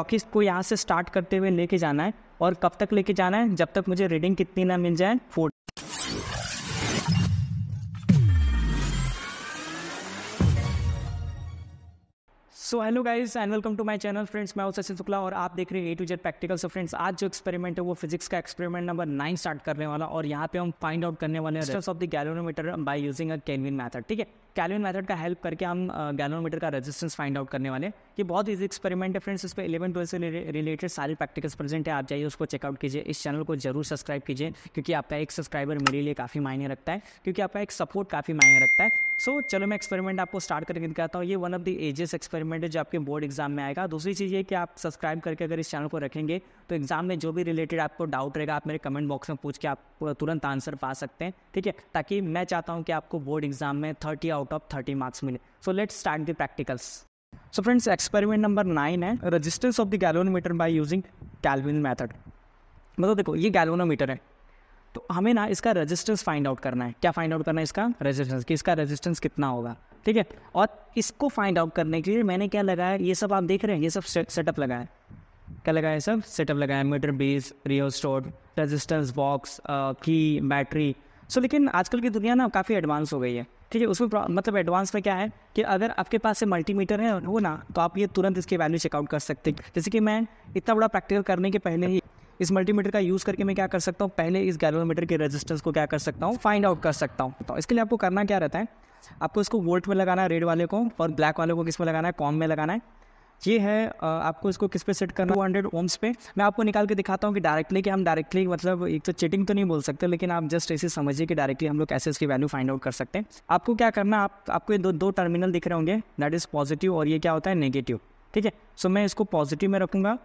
talkies को यहाँ से स्टार्ट करते हुए लेके जाना है और कब तक लेके जाना है जब तक मुझे रीडिंग कितनी ना मिल जाए फोर so hello guys and welcome to my channel friends मैं सचिन शुक्ला और आप देख रहे हैं A to Z practical so friends आज जो एक्सपेरिमेंट है वो फिजिक्स का एक्सपेरिमेंट नंबर नाइन स्टार्ट करने वाला और यहाँ पे हम फाइंड आउट करने वाले हैं of the galvanometer by using a Kelvin method ठीक है कैलविन मेथड का हेल्प करके हम गैलोमीटर का रेजिस्टेंस फाइंड आउट करने वाले ये बहुत इजी एक्सपेरिमेंट है फ्रेंड्स इस पर इलेवन ट्वेल्थ से रिलेटेड सारे प्रैक्टिकल्स प्रेजेंट है आप जाइए उसको चेकआउट कीजिए इस चैनल को जरूर सब्सक्राइब कीजिए क्योंकि आपका एक सब्सक्राइबर मेरे लिए काफ़ी मायने रखता है क्योंकि आपका एक सपोर्ट काफ़ी मायने रखता है सो so, चलो मैं एक्सपेरिमेंट आपको स्टार्ट करके दिखाता हूँ ये one of the easiest experiment है जो आपके बोर्ड एग्जाम में आएगा दूसरी चीज़ ये कि आप सब्सक्राइब करके अगर इस चैनल को रखेंगे तो एग्जाम में जो भी रिलेटेड आपको डाउट रहेगा आप मेरे कमेंट बॉक्स में पूछ के आप तुरंत आंसर पा सकते हैं ठीक है ताकि मैं चाहता हूँ कि आपको बोर्ड एग्जाम में thirty out of thirty marks मिले so let's start the practicals so friends experiment number nine है resistance of the galvanometer by using Kelvin method मतलब देखो ये गैलोनोमीटर है तो हमें ना इसका रेजिस्टेंस फाइंड आउट करना है क्या फाइंड आउट करना है इसका रेजिस्टेंस कि इसका रेजिस्टेंस कितना होगा ठीक है और इसको फाइंड आउट करने के लिए मैंने क्या लगाया ये सब आप देख रहे हैं ये सब सेटअप लगाया क्या लगाया सब सेटअप लगाया meter base rheostat resistance box की बैटरी सो लेकिन आजकल की दुनिया ना काफ़ी एडवांस हो गई है ठीक है उसमें मतलब एडवांस में क्या है कि अगर आपके पास से मल्टीमीटर है वो ना तो आप ये तुरंत इसकी वैल्यू चेकआउट कर सकते हैं जैसे कि मैं इतना बड़ा प्रैक्टिकल करने के पहले ही इस मल्टीमीटर का यूज़ करके मैं क्या कर सकता हूँ पहले इस गैलोमीटर के रेजिस्टेंस को क्या कर सकता हूँ फाइंड आउट कर सकता हूँ तो इसके लिए आपको करना क्या रहता है आपको इसको वोल्ट में लगाना है रेड वाले को और ब्लैक वाले को किस में लगाना है कॉम में लगाना है ये है आपको इसको किस पे सेट करना 200 हंड्रेड ओम्स पे मैं आपको निकाल के दिखाता हूँ कि डायरेक्टली कि हम डायरेक्टली मतलब एक तो चिटिंग तो नहीं बोल सकते लेकिन आप जस्ट ऐसे समझिए कि डायरेक्टली हम लोग कैसे इसकी वैल्यू फाइंड आउट कर सकते हैं आपको क्या करना आप, आपको ये दो दो टर्मिनल दिख रहे होंगे दैट इज़ पॉजिटिव और ये क्या होता है नेगेटिव ठीक है सो मैं इसको पॉजिटिव में रखूँगा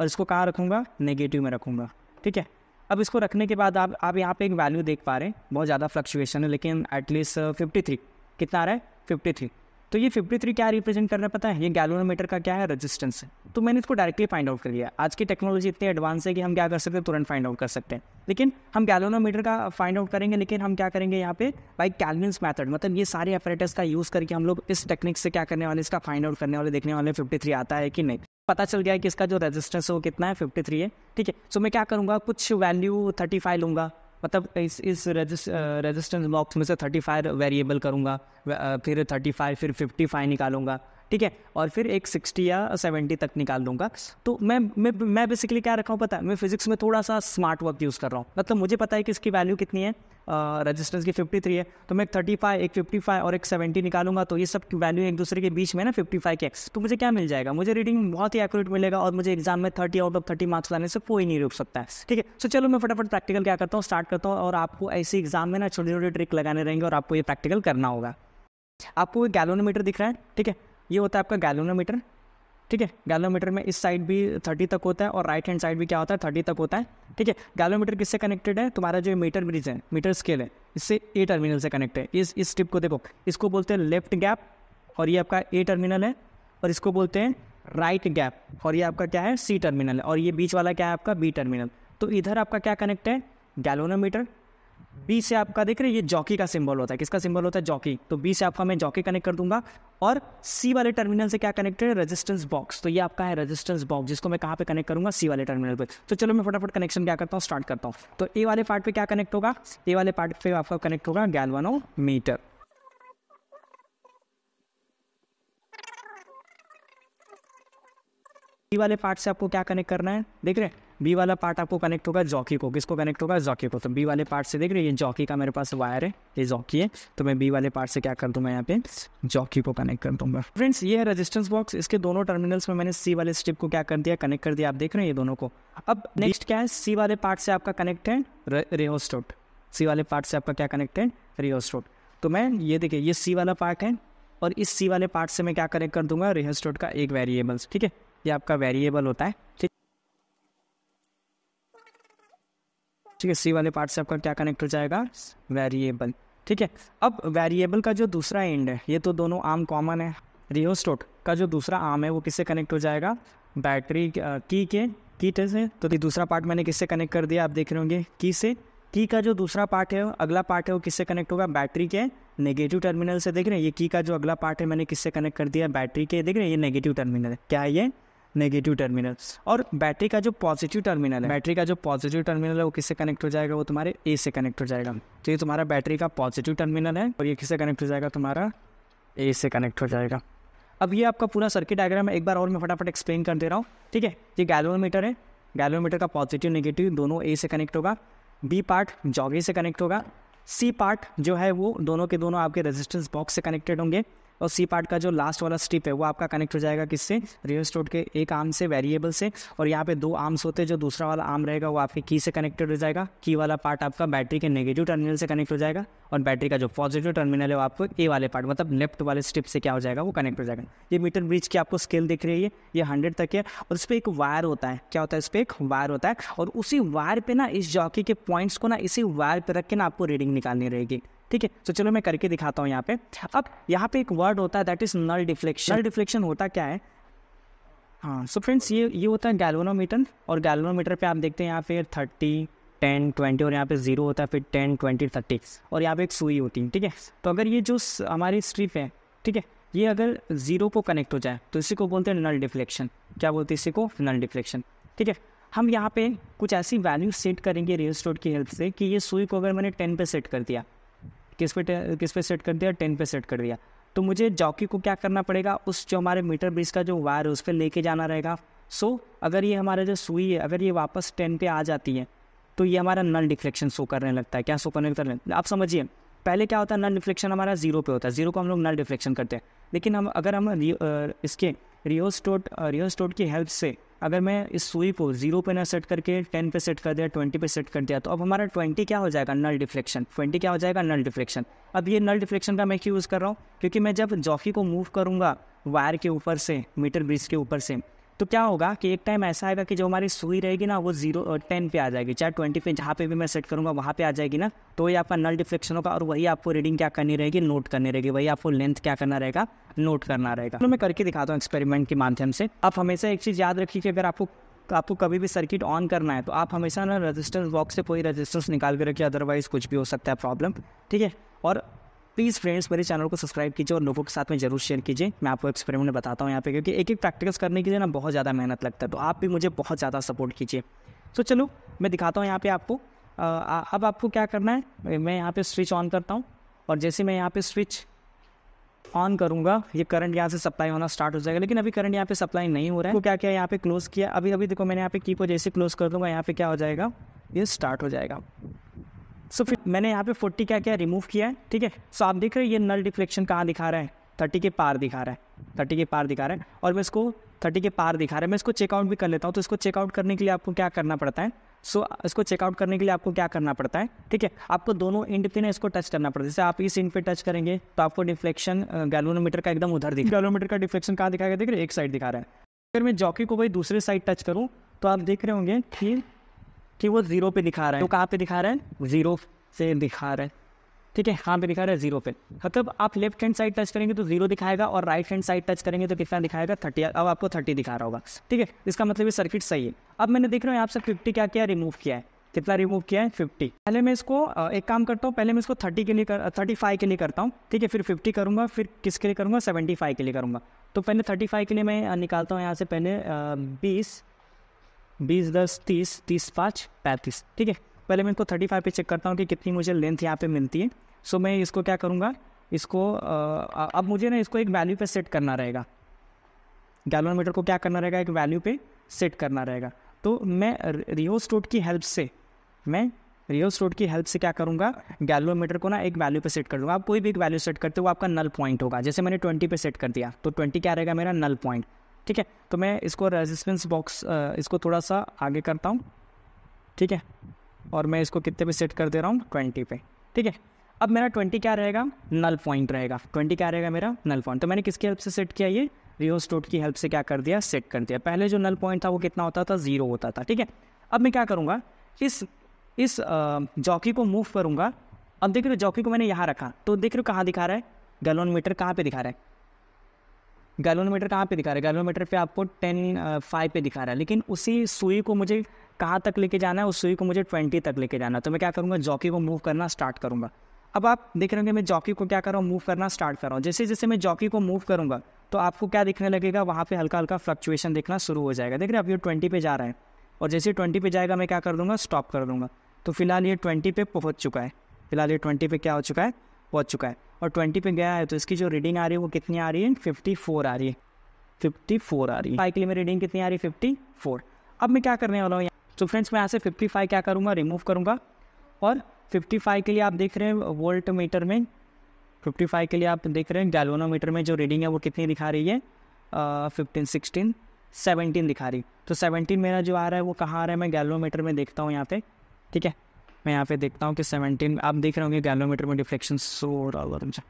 और इसको कहाँ रखूँगा नेगेटिव में रखूँगा ठीक है अब इसको रखने के बाद आप आप यहाँ पे एक वैल्यू देख पा रहे हैं बहुत ज़्यादा फ्लक्चुएशन है लेकिन एटलीस्ट फिफ्टी थ्री कितना आ रहा है फिफ्टी थ्री तो ये 53 क्या रिप्रेजेंट कर रहा है पता है ये गैलोनोमीटर का क्या है रेजिस्टेंस है तो मैंने इसको डायरेक्टली फाइंड आउट कर लिया आज की टेक्नोलॉजी इतनी एडवांस है कि हम क्या कर सकते हैं तुरंत फाइंड आउट कर सकते हैं लेकिन हम गैलोनोमीटर का फाइंड आउट करेंगे लेकिन हम क्या करेंगे यहाँ पे बाई कैलविन मैथड मतलब ये सारे अपरेटर्स का यूज़ करके हम लोग इस टेक्निक से क्या करने वाले इसका फाइंड आउट करने वाले देखने वाले फिफ्टी आता है कि नहीं पता चल गया है कि इसका जो रेजिस्टेंस है वो कितना है फिफ्टी है ठीक है सो मैं क्या करूँगा कुछ वैल्यू फाइव लूंगा मतलब इस इस रेजिस्टेंस बॉक्स में से थर्टी फाइव वेरिएबल करूँगा फिर थर्टी फाइव फिर फिफ्टी फाइव निकालूंगा ठीक है और फिर एक सिक्सटी या सेवेंटी तक निकाल दूंगा तो मैं मैं मैं बेसिकली क्या रखा हूँ पता है मैं फिजिक्स में थोड़ा सा स्मार्ट वर्क यूज़ कर रहा हूँ मतलब मुझे पता है कि इसकी वैल्यू कितनी है रेजिस्टेंस की फिफ्टी थ्री है तो मैं एक थर्टी फाइव एक फिफ्टी फाइव और एक सेवेंटी निकालूंगा तो ये सब वैल्यू एक दूसरे के बीच में ना फिफ्टी फाइव के तो मुझे क्या मिल जाएगा मुझे रीडिंग बहुत ही एक्यूरेट मिलेगा और मुझे एग्जाम में thirty out of thirty marks लाने से कोई नहीं रुक सकता है ठीक है सो चलो मैं फटाफट प्रैक्टिकल क्या करता हूँ स्टार्ट करता हूँ और आपको ऐसे एग्जाम में ना छोटे छोटे ट्रिक लगाने रहेंगे और आपको ये प्रैक्टिकल करना होगा आपको एक गैलोनोमीटर दिख रहा है ठीक है ये होता है आपका गैलोनोमीटर ठीक है गैलोमीटर में इस साइड भी थर्टी तक होता है और राइट हैंड साइड भी क्या होता है थर्टी तक होता है ठीक है गैलोमीटर किससे कनेक्टेड है तुम्हारा जो मीटर ब्रिज है मीटर स्केल है इससे ए टर्मिनल से कनेक्ट है इस इस टिप को देखो इसको बोलते हैं लेफ्ट गैप और ये आपका ए टर्मिनल है और इसको बोलते हैं राइट गैप और ये आपका क्या है सी टर्मिनल है और ये बीच वाला क्या है आपका बी टर्मिनल तो इधर आपका क्या कनेक्ट है गैलोनोमीटर बी से आपका देख रहे हैं ये जॉकी का सिंबल होता है किसका सिंबल होता है जॉकी तो बी से आपका मैं जॉकी कनेक्ट कर दूंगा और सी वाले टर्मिनल से क्या कनेक्टेड है रेजिस्टेंस बॉक्स तो ये आपका है रेजिस्टेंस बॉक्स जिसको मैं कहाँ पे कनेक्ट करूंगा सी वाले टर्मिनल पे तो चलो मैं फटाफट कनेक्शन क्या करता हूँ स्टार्ट करता हूँ तो ए वाले पार्ट पे क्या कनेक्ट होगा ए वाले पार्ट पे आपका कनेक्ट होगा गैलवानो मीटर वाले पार्ट से आपको क्या कनेक्ट करना है देख रहे हैं बी वाला पार्ट आपको कनेक्ट होगा जॉकी को किसको कनेक्ट होगा जॉकी को तो बी वाले पार्ट से देख रहे हैं ये जॉकी का मेरे पास वायर है ये जॉकी है तो मैं बी वाले पार्ट से क्या कर दूंगा यहाँ पे जॉकी को कनेक्ट कर दूंगा फ्रेंड्स ये है रेजिस्टेंस बॉक्स इसके दोनों टर्मिनल्स में मैंने सी वाले स्ट्रिप को क्या कर दिया कनेक्ट कर दिया आप देख रहे हैं ये दोनों को अब नेक्स्ट क्या है सी वाले पार्ट से आपका कनेक्ट है रेहोस्टोट सी वाले पार्ट से आपका क्या कनेक्ट है रेहोस्टोट तो मैं ये देखिए ये सी वाला पार्ट है और इस सी वाले पार्ट से मैं क्या कनेक्ट कर दूंगा रेहोस्टोट का एक वेरिएबल्स ठीक है ये आपका वेरिएबल होता है ठीक ठीक है सी वाले पार्ट से आपका क्या कनेक्ट हो जाएगा वेरिएबल ठीक है अब वेरिएबल का जो दूसरा एंड है ये तो दोनों आम कॉमन है रियोस्टोट का जो दूसरा आम है वो किससे कनेक्ट हो जाएगा बैटरी की के की से तो दूसरा पार्ट मैंने किससे कनेक्ट कर दिया आप देख रहे होंगे की से की का जो दूसरा पार्ट है अगला पार्ट है वो किससे कनेक्ट होगा बैटरी के नेगेटिव टर्मिनल से देख रहे हैं ये की का जो अगला पार्ट है मैंने किससे कनेक्ट कर दिया बैटरी के देख रहे हैं ये नेगेटिव टर्मिनल है क्या है ये नेगेटिव टर्मिनल और बैटरी का जो पॉजिटिव टर्मिनल है बैटरी का जो पॉजिटिव टर्मिनल है वो किससे कनेक्ट हो जाएगा वो तुम्हारे ए से कनेक्ट हो जाएगा तो ये तुम्हारा बैटरी का पॉजिटिव टर्मिनल है और ये किससे कनेक्ट हो जाएगा तुम्हारा ए से कनेक्ट हो जाएगा अब ये आपका पूरा सर्किट डायग्राम है एक बार और मैं फटाफट एक्सप्लेन कर दे रहा हूँ ठीक है ये गैलोमीटर है गैलोमीटर का पॉजिटिव नेगेटिव दोनों ए से कनेक्ट होगा बी पार्ट जॉगे से कनेक्ट होगा सी पार्ट जो है वो दोनों के दोनों आपके रेजिस्टेंस बॉक्स से कनेक्टेड होंगे और सी पार्ट का जो लास्ट वाला स्ट्रिप है वो आपका कनेक्ट हो जाएगा किससे रियल स्टोर के एक आर्म से वेरिएबल से और यहाँ पे दो आर्म्स होते हैं जो दूसरा वाला आर्म रहेगा वो आपके की से कनेक्टेड हो जाएगा की वाला पार्ट आपका बैटरी के नेगेटिव टर्मिनल से कनेक्ट हो जाएगा और बैटरी का जो पॉजिटिव टर्मिनल है वो आपको ए वाले पार्ट मतलब लेफ्ट वाले स्ट्रिप से क्या हो जाएगा वो कनेक्ट हो जाएगा ये मीटर ब्रिज की आपको स्केल दिख रही है ये हंड्रेड तक है और इस पर एक वायर होता है क्या होता है इस पर एक वायर होता है और उसी वायर पर ना इस जॉकी के पॉइंट्स को ना इसी वायर पर रख के ना आपको रीडिंग निकालनी रहेगी ठीक है तो चलो मैं करके दिखाता हूँ यहाँ पे अब यहाँ पे एक वर्ड होता है that is null deflection null deflection होता क्या है हाँ सो so फ्रेंड्स ये ये होता है गैलोनोमीटर और गैलोनोमीटर पे आप देखते हैं यहाँ पे थर्टी टेन ट्वेंटी और यहाँ पे ज़ीरो होता है फिर टेन ट्वेंटी थर्टी और यहाँ पे एक सुई होती है ठीक है तो अगर ये जो हमारी स्ट्रिप है ठीक है ये अगर ज़ीरो को कनेक्ट हो जाए तो इसी को बोलते हैं नल डिफ्लेक्शन क्या बोलते हैं इसी को नल डिफ्लेक्शन ठीक है हम यहाँ पे कुछ ऐसी वैल्यू सेट करेंगे स्टोर की हेल्प से कि ये सुई को अगर मैंने टेन पे सेट कर दिया किस पे किस पे सेट कर दिया टेन पे सेट कर दिया तो मुझे जॉकी को क्या करना पड़ेगा उस जो हमारे मीटर ब्रिज का जो वायर है उस पर लेके जाना रहेगा सो so, अगर ये हमारा जो सुई है अगर ये वापस टेन पे आ जाती है तो ये हमारा नल डिफ्लेक्शन शो करने लगता है क्या शो करने लगता है आप समझिए पहले क्या होता है नल डिफ्लेक्शन हमारा जीरो पे होता है जीरो को हम लोग नल डिफ्लेक्शन करते हैं लेकिन हम अगर हम रियो, इसके रियोस्टोट रियोस्टोट की हेल्प से अगर मैं इस सुई को जीरो पे ना सेट करके टेन पे सेट कर दिया ट्वेंटी पे सेट कर दिया तो अब हमारा ट्वेंटी क्या हो जाएगा नल डिफ्लेक्शन ट्वेंटी क्या हो जाएगा नल डिफ्लेक्शन अब ये नल डिफ्लेक्शन का मैं क्यों यूज़ कर रहा हूँ क्योंकि मैं जब जॉकी को मूव करूँगा वायर के ऊपर से मीटर ब्रिज के ऊपर से तो क्या होगा कि एक टाइम ऐसा आएगा कि जो हमारी सुई रहेगी ना वो जीरो टेन पे आ जाएगी चाहे ट्वेंटी पे जहाँ पे भी मैं सेट करूँगा वहाँ पे आ जाएगी ना तो ये आपका नल डिफ्लेक्शन होगा और वही आपको रीडिंग क्या करनी रहेगी नोट करनी रहेगी वही आपको लेंथ क्या करना रहेगा नोट करना रहेगा तो मैं करके दिखाता हूँ एक्सपेरिमेंट के माध्यम से आप हमेशा एक चीज़ याद रखिए कि अगर आपको आपको कभी भी सर्किट ऑन करना है तो आप हमेशा ना रेजिस्टेंस बॉक्स से कोई रेजिस्टेंस निकाल के रखिए अदरवाइज़ कुछ भी हो सकता है प्रॉब्लम ठीक है और प्लीज़ फ्रेंड्स मेरे चैनल को सब्सक्राइब कीजिए और लोगों के साथ में जरूर शेयर कीजिए मैं आपको एक्सपेरिमेंट बताता हूँ यहाँ पे क्योंकि एक एक प्रैक्टिकल्स करने के लिए ना बहुत ज़्यादा मेहनत लगता है तो आप भी मुझे बहुत ज़्यादा सपोर्ट कीजिए तो चलो मैं दिखाता हूँ यहाँ पे आपको अब आपको क्या करना है मैं यहाँ पर स्विच ऑन करता हूँ और जैसे मैं यहाँ पर स्विच ऑन करूँगा ये करंट यहाँ से सप्लाई होना स्टार्ट हो जाएगा लेकिन अभी करंट यहाँ पे सप्लाई नहीं हो रहा है तो क्या क्या यहाँ पे क्लोज किया अभी अभी देखो मैंने यहाँ पे की को जैसे क्लोज कर दूंगा यहाँ पे क्या हो जाएगा ये स्टार्ट हो जाएगा सो फिर मैंने यहाँ पे 40 क्या क्या रिमूव किया है ठीक है सो आप देख रहे हैं ये नल डिफ्लेक्शन कहाँ दिखा रहा है थर्टी के पार दिखा रहा है थर्टी के पार दिखा रहा है और मैं इसको थर्टी के पार दिखा रहा है मैं इसको चेकआउट भी कर लेता हूँ तो इसको चेकआउट करने के लिए आपको क्या करना पड़ता है सो so, इसको चेकआउट करने के लिए आपको क्या करना पड़ता है ठीक है आपको दोनों इंड पे ना इसको टच करना पड़ता है जैसे आप इस इंड पे टच करेंगे तो आपको डिफ्लेक्शन गैलोनोमीटर का एकदम उधर दिख गैलोमीटर का डिफ्लेक्शन कहाँ दिखाएगा देख रहे एक साइड दिखा रहा है अगर मैं जॉकी को भाई दूसरे साइड टच करूँ तो आप देख रहे होंगे कि ठीक वो ज़ीरो पे दिखा रहा है तो कहाँ पे दिखा रहा है ज़ीरो से दिखा रहे हैं ठीक है कहाँ पे दिखा रहे हैं ज़ीरो पे मतलब आप लेफ्ट हैंड साइड टच करेंगे तो ज़ीरो दिखाएगा और राइट हैंड साइड टच करेंगे तो कितना दिखाएगा थर्टी अब आपको थर्टी दिखा रहा होगा ठीक है इसका मतलब ये सर्किट सही है अब मैंने देख रहा हूँ यहाँ से फिफ्टी क्या किया रिमूव किया है कितना रिमूव किया है फिफ्टी पहले मैं इसको एक काम करता हूँ पहले मैं इसको थर्टी के लिए कर थर्टी फाइव के लिए करता हूँ ठीक है फिर फिफ्टी करूँगा फिर किसके लिए करूँगा सेवेंटी फाइव के लिए करूँगा तो पहले थर्टी फाइव के लिए मैं निकालता हूँ यहाँ से पहले बीस बीस दस तीस तीस पाँच पैंतीस ठीक है पहले मैं इनको थर्टी फाइव पर चेक करता हूँ कि कितनी मुझे लेंथ यहाँ पे मिलती है सो मैं इसको क्या करूँगा इसको अब मुझे ना इसको एक वैल्यू पे सेट करना रहेगा मीटर को क्या करना रहेगा एक वैल्यू पे सेट करना रहेगा तो मैं रियो स्टोट की हेल्प से मैं रियो स्टोट की हेल्प से क्या करूँगा मीटर को ना एक वैल्यू पे सेट कर दूँगा आप कोई भी एक वैल्यू सेट करते हो आपका नल पॉइंट होगा जैसे मैंने ट्वेंटी पे सेट कर दिया तो ट्वेंटी क्या रहेगा मेरा नल पॉइंट ठीक है तो मैं इसको रेजिस्टेंस बॉक्स इसको थोड़ा सा आगे करता हूँ ठीक है और मैं इसको कितने पे सेट कर दे रहा हूँ ट्वेंटी पे ठीक है अब मेरा ट्वेंटी क्या रहेगा नल पॉइंट रहेगा ट्वेंटी क्या रहेगा मेरा नल पॉइंट तो मैंने किसकी हेल्प से सेट किया ये रिहोस्टोट की हेल्प से क्या कर दिया सेट कर दिया पहले जो नल पॉइंट था वो कितना होता था ज़ीरो होता था ठीक है अब मैं क्या करूँगा इस इस जॉकी को मूव करूँगा अब देख रहे हो जॉकी को मैंने यहाँ रखा तो देख रहे हो कहाँ दिखा रहा है गैलोन मीटर कहाँ पर दिखा रहा है गैलोमीटर कहाँ पे दिखा रहा है गैलोमीटर पे आपको टेन फाइव पे दिखा रहा है लेकिन उसी सुई को मुझे कहाँ तक लेके जाना है उस सुई को मुझे ट्वेंटी तक लेके जाना है तो मैं क्या करूँगा जॉकी को मूव करना स्टार्ट करूँगा अब आप देख रहे होंगे मैं जॉकी को क्या कर रहा हूँ मूव करना स्टार्ट कर रहा हूँ जैसे जैसे मैं जॉकी को मूव करूँगा तो आपको क्या दिखने लगेगा वहाँ पे हल्का हल्का फ्लक्चुएशन देखना शुरू हो जाएगा देख रहे आप ये ट्वेंटी पे जा रहे हैं और जैसे ट्वेंटी पे जाएगा मैं क्या कर दूंगा स्टॉप कर दूंगा तो फिलहाल ये ट्वेंटी पे पहुँच चुका है फिलहाल ये ट्वेंटी पे क्या हो चुका है पहुंच चुका है और ट्वेंटी पे गया है तो इसकी जो रीडिंग आ रही है वो कितनी आ रही है फिफ्टी फोर आ रही है फिफ्टी फोर आ रही है के लिए मेरी रीडिंग कितनी आ रही है फिफ्टी फोर अब मैं क्या करने वाला हूँ तो फ्रेंड्स मैं यहाँ से फिफ्टी फाइव क्या करूँगा रिमूव करूँगा और फिफ्टी फाइव के लिए आप देख रहे हैं वोल्ट मीटर में फिफ्टी फाइव के लिए आप देख रहे हैं मीटर में जो रीडिंग है वो कितनी दिखा रही है फिफ्टीन सिक्सटीन सेवनटीन दिखा रही तो सेवनटीन मेरा जो आ रहा है वो कहाँ आ रहा है मैं मीटर में देखता हूँ यहाँ पे ठीक है मैं यहाँ पे देखता हूँ कि सेवनटीन आप देख रहे होंगे गैलोमीटर में डिफ्लेक्शन सो हो रहा होगा तुमसे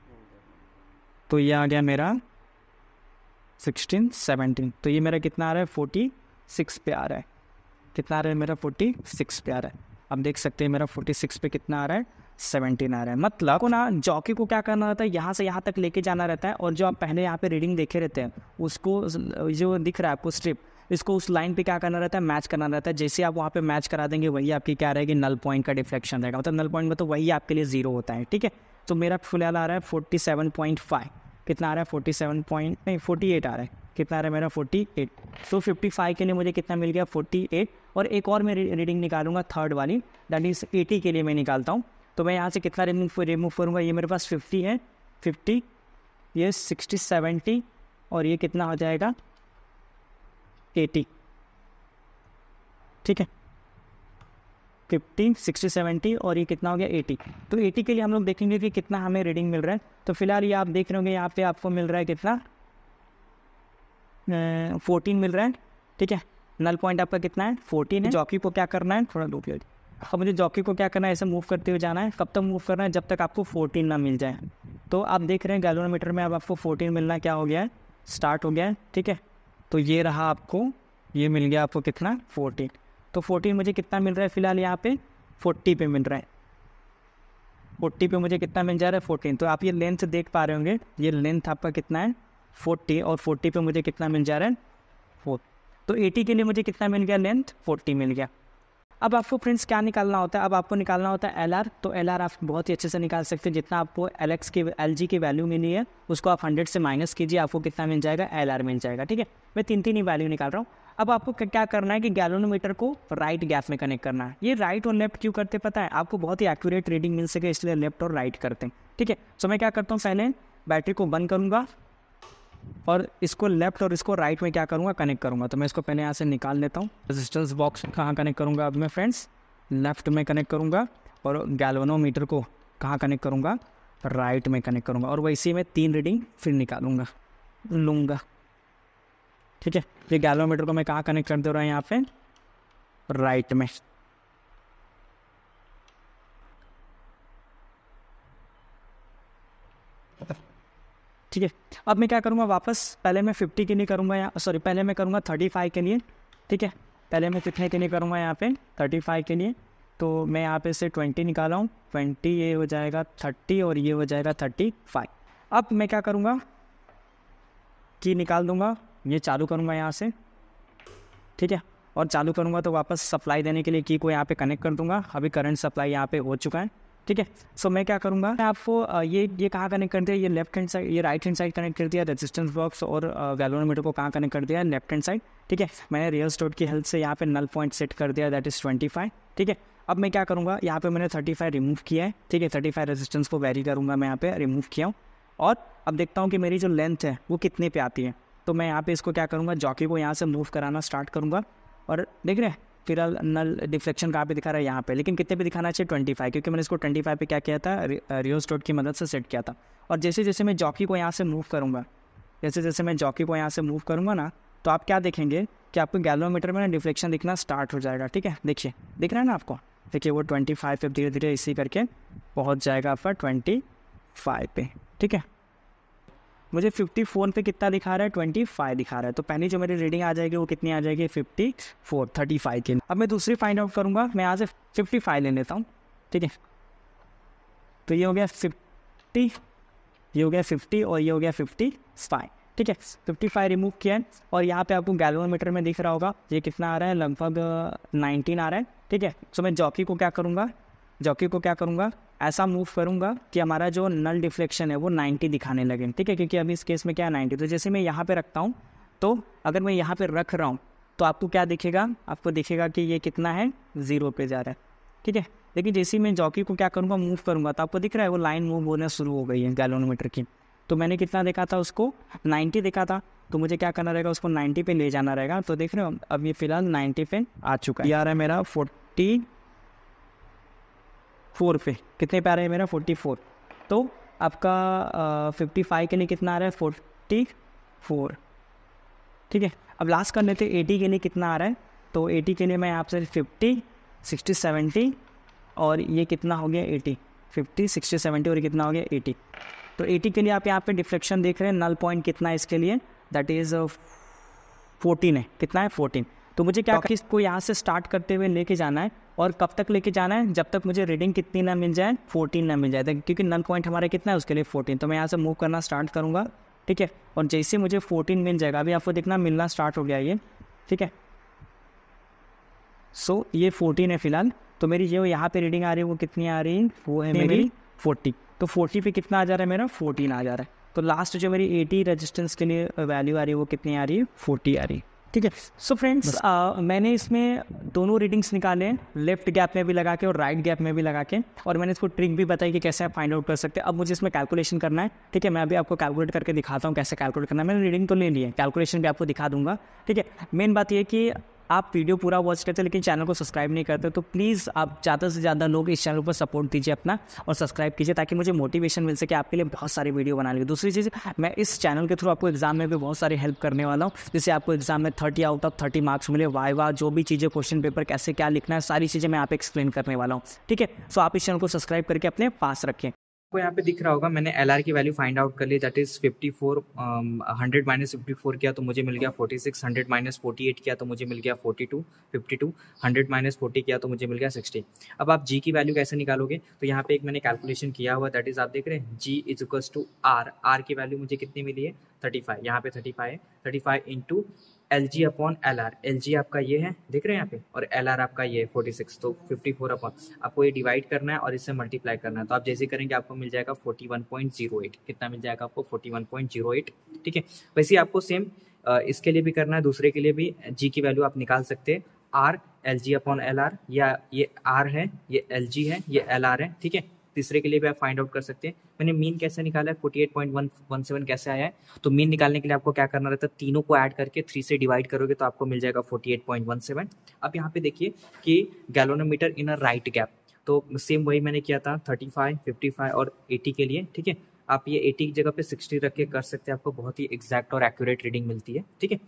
तो ये आ गया मेरा सिक्सटीन सेवनटीन तो ये मेरा कितना आ रहा है फोर्टी सिक्स पे आ रहा है कितना आ रहा है मेरा फोर्टी सिक्स पे आ रहा है आप देख सकते हैं मेरा फोर्टी सिक्स पे कितना आ रहा है सेवनटीन आ रहा है मतलब को ना जॉकी को क्या करना रहता है यहाँ से यहाँ तक लेके जाना रहता है और जो आप पहले यहाँ पे रीडिंग देखे रहते हैं उसको जो दिख रहा है आपको स्ट्रिप इसको उस लाइन पे क्या करना रहता है मैच करना रहता है जैसे आप वहाँ पे मैच करा देंगे वही आपकी क्या रहेगी नल पॉइंट का डिफ्लेक्शन रहेगा मतलब नल पॉइंट में तो वही आपके लिए जीरो होता है ठीक है तो मेरा फिलहाल आ रहा है फोर्टी सेवन पॉइंट फाइव कितना आ रहा है फोर्टी सेवन पॉइंट नहीं फोर्टी एट आ रहा है कितना आ रहा है मेरा फोर्टी एट तो फिफ्टी फाइव के लिए मुझे कितना मिल गया फोर्टी एट और एक और मैं रीडिंग निकालूंगा थर्ड वाली दैट इज़ एटी के लिए मैं निकालता हूँ तो मैं यहाँ से कितना रीडिंग रिमूव करूँगा ये मेरे पास फिफ्टी है फिफ्टी ये सिक्सटी सेवेंटी और ये कितना हो जाएगा एटी ठीक है फिफ्टी सिक्सटी सेवेंटी और ये कितना हो गया एटी तो एटी के लिए हम लोग देखेंगे कि कितना हमें रीडिंग मिल रहा है तो फिलहाल ये आप देख रहे होंगे यहाँ पे आपको मिल रहा है कितना फोर्टीन मिल रहा है ठीक है नल पॉइंट आपका कितना है फोर्टीन है जॉकी को क्या करना है थोड़ा लो पीरियड अब मुझे जॉकी को क्या करना है ऐसे मूव करते हुए जाना है कब तक मूव करना है जब तक आपको फोर्टीन ना मिल जाए तो आप देख रहे हैं गैलोमीटर में अब आपको फोर्टीन मिलना क्या हो गया है स्टार्ट हो गया है ठीक है तो ये रहा आपको ये मिल गया आपको कितना फोर्टीन तो फोर्टीन मुझे कितना मिल रहा है फिलहाल यहाँ पे फोर्टी पे मिल रहा है फोर्टी पे मुझे कितना मिल जा रहा है फोर्टीन तो आप ये लेंथ देख पा रहे होंगे ये लेंथ आपका कितना है फोर्टी और फोर्टी पे मुझे कितना मिल जा रहा है फोर तो एटी के लिए मुझे कितना मिल गया लेंथ फोर्टी मिल गया अब आपको प्रिंट्स क्या निकालना होता है अब आपको निकालना होता है एल आर तो एल आर आप बहुत ही अच्छे से निकाल सकते हैं जितना आपको एल एक्स के एल जी की वैल्यू मिली है उसको आप हंड्रेड से माइनस कीजिए आपको कितना मिल जाएगा एल आर मिल जाएगा ठीक है मैं तीन तीन ही वैल्यू निकाल रहा हूँ अब आपको क्या करना है कि गैलोनोमीटर को राइट गैप में कनेक्ट करना है ये राइट और लेफ्ट क्यों करते पता है आपको बहुत ही एक्यूरेट रीडिंग मिल सके इसलिए लेफ्ट और राइट करते हैं ठीक है सो मैं क्या करता हूँ पहले बैटरी को बंद करूँगा और इसको लेफ्ट और इसको राइट में क्या करूँगा कनेक्ट करूँगा तो मैं इसको पहले यहाँ से निकाल लेता हूँ रेजिस्टेंस बॉक्स कहाँ कनेक्ट करूँगा अब मैं फ्रेंड्स लेफ्ट में कनेक्ट करूँगा और गैल्वनोमीटर को कहाँ कनेक्ट करूँगा राइट में कनेक्ट करूँगा और वैसे मैं तीन रीडिंग फिर निकालूंगा लूँगा ठीक है ये गैल्वोमीटर को मैं कहाँ कनेक्ट कर दे रहा हूँ यहाँ पे राइट में ठीक है अब मैं क्या करूँगा वापस पहले मैं फिफ्टी के लिए करूँगा यहाँ सॉरी पहले मैं करूँगा थर्टी फाइव के लिए ठीक है पहले मैं कितने के लिए करूँगा यहाँ पे थर्टी फाइव के लिए तो मैं यहाँ पे से ट्वेंटी निकाला हूँ ट्वेंटी ये हो जाएगा थर्टी और ये हो जाएगा थर्टी फाइव अब मैं क्या करूँगा की निकाल दूँगा ये चालू करूँगा यहाँ से ठीक है और चालू करूँगा तो वापस सप्लाई देने के लिए की को यहाँ पे कनेक्ट कर दूँगा अभी करंट सप्लाई यहाँ पे हो चुका है ठीक है सो मैं क्या करूँगा मैं आपको ये ये कहाँ कनेक्ट कर दिया ये लेफ्ट हैंड साइड ये राइट हैंड साइड कनेक्ट कर दिया रेजिस्टेंस बॉक्स और वैलोमीटर को कहाँ कनेक्ट कर दिया लेफ्ट हैंड साइड ठीक है मैंने रियल स्टोर की हेल्प से यहाँ पे नल पॉइंट सेट कर दिया दैट इज़ ट्वेंटी फाइव ठीक है अब मैं क्या करूँगा यहाँ पे मैंने थर्टी फाइव रिमूव किया है ठीक है थर्टी फाइव रेजिस्टेंस को वेरी करूँगा मैं यहाँ पे रिमूव किया हूँ और अब देखता हूँ कि मेरी जो लेंथ है वो कितने पे आती है तो मैं यहाँ पे इसको क्या करूँगा जॉकी को यहाँ से मूव कराना स्टार्ट करूँगा और देख रहे हैं स्पिरल नल डिफ्लेक्शन कहाँ पे दिखा रहा है यहाँ पे लेकिन कितने पे दिखाना चाहिए ट्वेंटी फाइव क्योंकि मैंने इसको ट्वेंटी फाइव पे क्या किया था रियोस्टोट की मदद से सेट किया था और जैसे जैसे मैं जॉकी को यहाँ से मूव करूँगा जैसे जैसे मैं जॉकी को यहाँ से मूव करूँगा ना तो आप क्या देखेंगे कि आपको गैलोमीटर में ना डिफ्लेक्शन दिखना स्टार्ट हो जाएगा ठीक है देखिए दिख रहा है ना आपको देखिए वो ट्वेंटी फाइव पे धीरे धीरे इसी करके पहुँच जाएगा आपका ट्वेंटी फाइव पे ठीक है मुझे फिफ्टी फोन पे कितना दिखा रहा है ट्वेंटी फाइव दिखा रहा है तो पहली जो मेरी रीडिंग आ जाएगी वो कितनी आ जाएगी फिफ्टी फोर थर्टी फाइव की अब मैं दूसरी फाइंड आउट करूँगा मैं यहाँ से फिफ्टी फाइव ले लेता हूँ ठीक है तो ये हो गया फिफ्टी ये हो गया फिफ्टी और ये हो गया फिफ्टी फाइव ठीक है फिफ्टी फाइव रिमूव किया है और यहाँ पे आपको गैलोमीटर में दिख रहा होगा ये कितना आ रहा है लगभग नाइनटीन uh, आ रहा है ठीक है सो तो मैं जॉकी को क्या करूँगा जॉकी को क्या करूँगा ऐसा मूव करूँगा कि हमारा जो नल डिफ्लेक्शन है वो 90 दिखाने लगे ठीक है क्योंकि अभी इस केस में क्या है 90 तो जैसे मैं यहाँ पे रखता हूँ तो अगर मैं यहाँ पे रख रहा हूँ तो आपको क्या दिखेगा आपको दिखेगा कि ये कितना है ज़ीरो पे जा रहा है ठीक है लेकिन जैसे मैं जॉकी को क्या करूँगा मूव करूँगा तो आपको दिख रहा है वो लाइन मूव होना शुरू हो गई है गैलोनोमीटर की तो मैंने कितना देखा था उसको 90 देखा था तो मुझे क्या करना रहेगा उसको 90 पे ले जाना रहेगा तो देख रहे हो अब ये फिलहाल 90 पे आ चुका है यार है मेरा फोर्टी फोर पे कितने पे आ रहे हैं मेरा फोर्टी फोर तो आपका फिफ्टी फाइव के लिए कितना आ रहा है फोर्टी फोर ठीक है अब लास्ट कर लेते एटी के लिए कितना आ रहा है तो एटी के लिए मैं आपसे फिफ्टी सिक्सटी सेवेंटी और ये कितना हो गया एटी फिफ्टी सिक्सटी सेवेंटी और कितना हो गया एटी तो एटी के लिए आप यहाँ पे डिफ्लेक्शन देख रहे हैं नल पॉइंट कितना है इसके लिए दैट इज़ फोर्टीन है कितना है फोर्टीन तो मुझे क्या किस्त को यहाँ से स्टार्ट करते हुए लेके जाना है और कब तक लेके जाना है जब तक मुझे रीडिंग कितनी ना मिल जाए फोर्टीन ना मिल जाए क्योंकि नल पॉइंट हमारा कितना है उसके लिए फोर्टीन तो मैं यहाँ से मूव करना स्टार्ट करूँगा ठीक है और जैसे मुझे फोर्टीन मिल जाएगा अभी आपको देखना मिलना स्टार्ट हो गया ये ठीक है सो so, ये फोर्टीन है फिलहाल तो मेरी जो यहाँ पे रीडिंग आ रही है वो कितनी आ रही है वो है मेरी फोर्टी तो फोर्टी पे कितना आ जा रहा है मेरा फोर्टीन आ जा रहा है तो लास्ट जो मेरी एटी रजिस्टेंस के लिए वैल्यू आ रही है वो कितनी आ रही है फोर्टी आ रही है ठीक है सो फ्रेंड्स मैंने इसमें दोनों रीडिंग्स निकाले हैं लेफ्ट गैप में भी लगा के और राइट right गैप में भी लगा के और मैंने इसको ट्रिक भी बताई कि कैसे आप फाइंड आउट कर सकते हैं अब मुझे इसमें कैलकुलेशन करना है ठीक है मैं अभी आपको कैलकुलेट करके दिखाता हूँ कैसे कैलकुलेट करना है मैंने रीडिंग तो ले ली है कैलकुलेशन भी आपको दिखा दूंगा ठीक है मेन बात यह कि आप वीडियो पूरा वॉच करते लेकिन चैनल को सब्सक्राइब नहीं करते तो प्लीज़ आप ज़्यादा से ज़्यादा लोग इस चैनल पर सपोर्ट दीजिए अपना और सब्सक्राइब कीजिए ताकि मुझे मोटिवेशन मिल सके आपके लिए बहुत सारी वीडियो बनाने लेंगे दूसरी चीज़ मैं इस चैनल के थ्रू आपको एग्जाम में भी बहुत सारी हेल्प करने वाला हूँ जिससे आपको एग्जाम में thirty out of thirty marks मिले वाई वाह जो भी चीज़ें क्वेश्चन पेपर कैसे क्या लिखना है सारी चीज़ें मैं आप एक्सप्लेन करने वाला हूँ ठीक है सो आप इस चैनल को सब्सक्राइब करके अपने पास रखें आपको यहाँ पे दिख रहा होगा मैंने एल की वैल्यू फाइंड आउट कर ली that is 54 four hundred minus fifty किया तो मुझे मिल गया 46 हंड्रेड माइनस फोर्टी किया तो मुझे मिल गया 42 52 100 माइनस फोर्टी किया तो मुझे मिल गया 60 अब आप जी की वैल्यू कैसे निकालोगे तो यहाँ पे एक मैंने कैलकुलेशन किया हुआ दैट इज आप देख रहे हैं G is equals to R R की वैल्यू मुझे कितनी मिली है थर्टी फाइव यहाँ पे थर्टी फाइव है thirty five into L G upon L R L G आपका ये है देख रहे हैं यहाँ पे और एल आर आपका ये है फोर्टी सिक्स तो फिफ्टी फोर अपॉन आपको ये डिवाइड करना है और इससे मल्टीप्लाई करना है तो आप जैसे करेंगे आपको मिल जाएगा forty one point zero eight कितना मिल जाएगा आपको forty one point zero eight ठीक है वैसे आपको सेम इसके लिए भी करना है दूसरे के लिए भी जी की वैल्यू आप निकाल सकते हैं R L G upon L R या ये आर है ये एल जी है ये एल आर है ठीक है तीसरे के लिए भी आप फाइंड आउट कर सकते हैं मैंने मीन कैसे निकाला है forty eight point one one seven कैसे आया है तो मीन निकालने के लिए आपको क्या करना रहता है तीनों को ऐड करके थ्री से डिवाइड करोगे तो आपको मिल जाएगा forty eight point one seven अब यहाँ पे देखिए कि galvanometer in a right gap तो सेम वही मैंने किया था थर्टी फाइव फिफ्टी फाइव और एटी के लिए ठीक है आप ये एटी की जगह पे सिक्सटी रख के कर सकते हैं आपको बहुत ही एग्जैक्ट और एक्यूरेट रीडिंग मिलती है ठीक है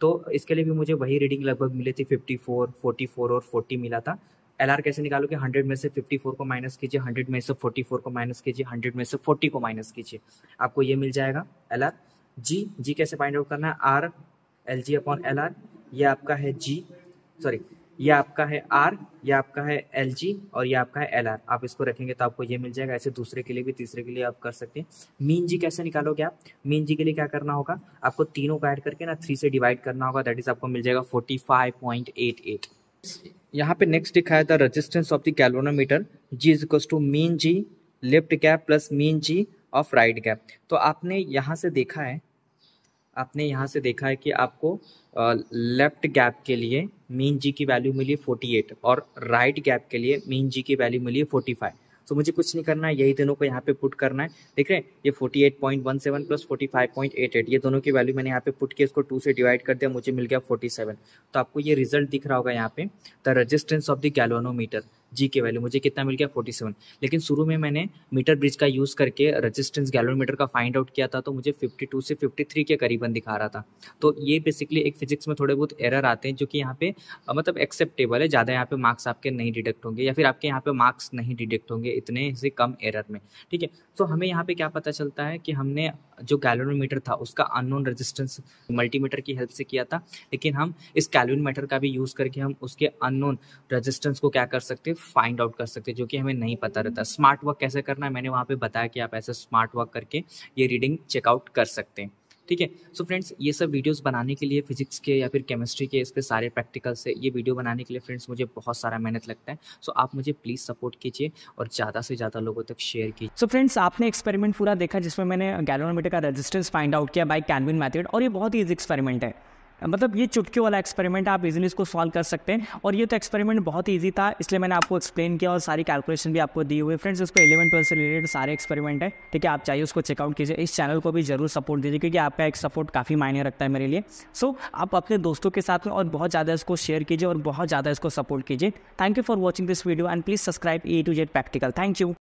तो इसके लिए भी मुझे वही रीडिंग लगभग मिली थी फिफ्टी फोर फोर्टी फोर और फोर्टी मिला था एल कैसे निकालोगे हंड्रेड में से फिफ्टी फोर को माइनस कीजिए हंड्रेड में से फोर्टी फोर को माइनस कीजिए हंड्रेड में से फोर्टी को माइनस कीजिए आपको ये मिल जाएगा एल आर जी जी कैसे फाइंड आउट करना है R L G upon L R ये आपका है जी सॉरी ये आपका है आर ये आपका है एल जी और ये आपका है एल आर आप इसको रखेंगे तो आपको ये मिल जाएगा ऐसे दूसरे के लिए भी तीसरे के लिए आप कर सकते हैं मीन जी कैसे निकालोगे आप मीन जी के लिए क्या करना होगा आपको तीनों को ऐड करके ना थ्री से डिवाइड करना होगा दैट इज आपको मिल जाएगा forty five point eight eight यहाँ पे नेक्स्ट दिखाया था resistance of the galvanometer G is equal to mean G left gap plus mean G of right gap तो आपने यहाँ से देखा है आपने यहाँ से देखा है कि आपको लेफ्ट गैप के लिए मीन जी की वैल्यू मिली 48 और राइट right गैप के लिए मीन जी की वैल्यू मिली 45 सो तो मुझे कुछ नहीं करना है यही दोनों को यहाँ पे पुट करना है देख रहे हैं ये 48.17 प्लस 45.88 ये दोनों की वैल्यू मैंने यहाँ पे पुट किया इसको टू से डिवाइड कर दिया मुझे मिल गया 47 तो आपको ये रिजल्ट दिख रहा होगा यहाँ पे the resistance of the galvanometer G के वैल्यू मुझे कितना मिल गया फोर्टी सेवन लेकिन शुरू में मैंने मीटर ब्रिज का यूज़ करके रजिस्टेंस गैलोमीटर का फाइंड आउट किया था तो मुझे फिफ्टी टू से फिफ्टी थ्री के करीबन दिखा रहा था तो ये बेसिकली एक फिजिक्स में थोड़े बहुत एरर आते हैं जो कि यहाँ पे मतलब एक्सेप्टेबल है ज़्यादा यहाँ पे मार्क्स आपके नहीं डिडक्ट होंगे या फिर आपके यहाँ पे मार्क्स नहीं डिडक्ट होंगे इतने से कम एरर में ठीक है तो हमें यहाँ पे क्या पता चलता है कि हमने जो गैलोमीटर था उसका अननोन रेजिस्टेंस मल्टीमीटर की हेल्प से किया था लेकिन हम इस कैलोमीटर का भी यूज़ करके हम उसके अननोन रेजिस्टेंस को क्या कर सकते हैं फाइंड आउट कर सकते हैं जो कि हमें नहीं पता रहता स्मार्ट वर्क कैसे करना है मैंने वहाँ पे बताया कि आप ऐसे स्मार्ट वर्क करके ये रीडिंग चेकआउट कर सकते हैं ठीक है सो फ्रेंड्स ये सब वीडियोस बनाने के लिए फिजिक्स के या फिर केमिस्ट्री के इस पर सारे प्रैक्टिकल से ये वीडियो बनाने के लिए फ्रेंड्स मुझे बहुत सारा मेहनत लगता है सो so, आप मुझे प्लीज़ सपोर्ट कीजिए और ज़्यादा से ज़्यादा लोगों तक शेयर कीजिए सो फ्रेंड्स आपने एक्सपेरिमेंट पूरा देखा जिसमें मैंने गैलोमीटर का रेजिस्टेंस फाइंड आउट किया बाई कैनविन मैथड और ये बहुत ही एक्सपेरिमेंट है मतलब ये चुटकी वाला एक्सपेरिमेंट आप इजीली इसको सॉल्व कर सकते हैं और ये तो एक्सपेरिमेंट बहुत ईजी था इसलिए मैंने आपको एक्सप्लेन किया और सारी कैलकुलेशन भी आपको दी हुई फ्रेंड्स उसको इलेवन ट्वेल्थ से रिलेटेड सारे एक्सपेरिमेंट है ठीक है आप चाहिए उसको चेकआउट कीजिए इस चैनल को भी जरूर सपोर्ट दीजिए क्योंकि आपका एक सपोर्ट काफ़ी मायने रखता है मेरे लिए सो so, आप अपने दोस्तों के साथ में और बहुत ज़्यादा इसको शेयर कीजिए और बहुत ज़्यादा इसको सपोर्ट कीजिए thank you for watching this video and please subscribe A to Z practical thank you